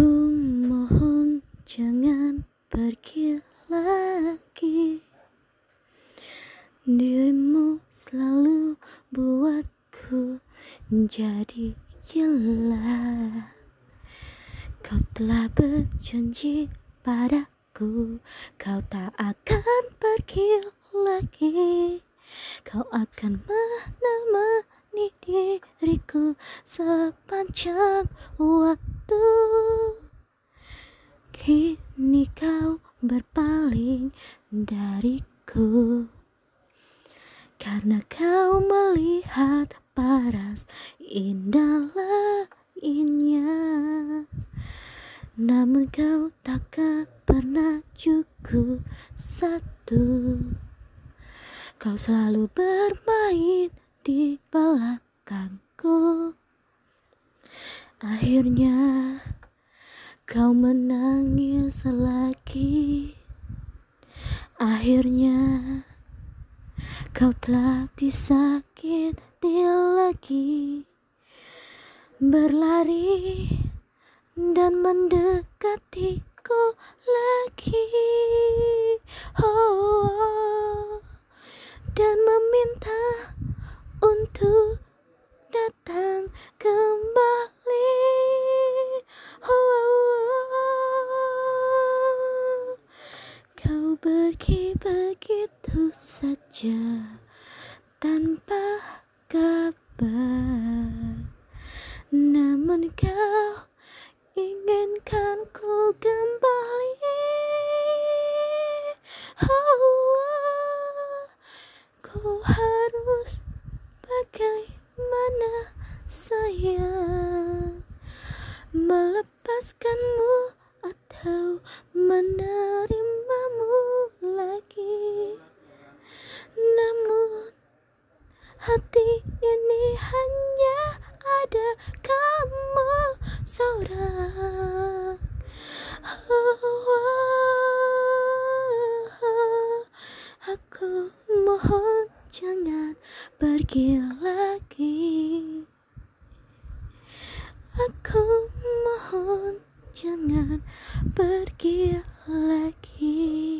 Ku mohon jangan pergi lagi Dirimu selalu buatku jadi gila Kau telah berjanji padaku Kau tak akan pergi lagi Kau akan menemani diriku sepanjang waktu ini kau berpaling dariku Karena kau melihat paras indah lainnya Namun kau takkan pernah cukup satu Kau selalu bermain di belakangku Akhirnya Kau menangis lagi Akhirnya Kau telah disakiti lagi Berlari Dan mendekatiku lagi oh. oh. oh. pergi begitu saja tanpa kabar namun kau inginkan ku kembali oh, ku harus bagaimana sayang melepaskanmu atau menerima hati ini hanya ada kamu seorang oh, oh, oh, aku mohon jangan pergi lagi aku mohon jangan pergi lagi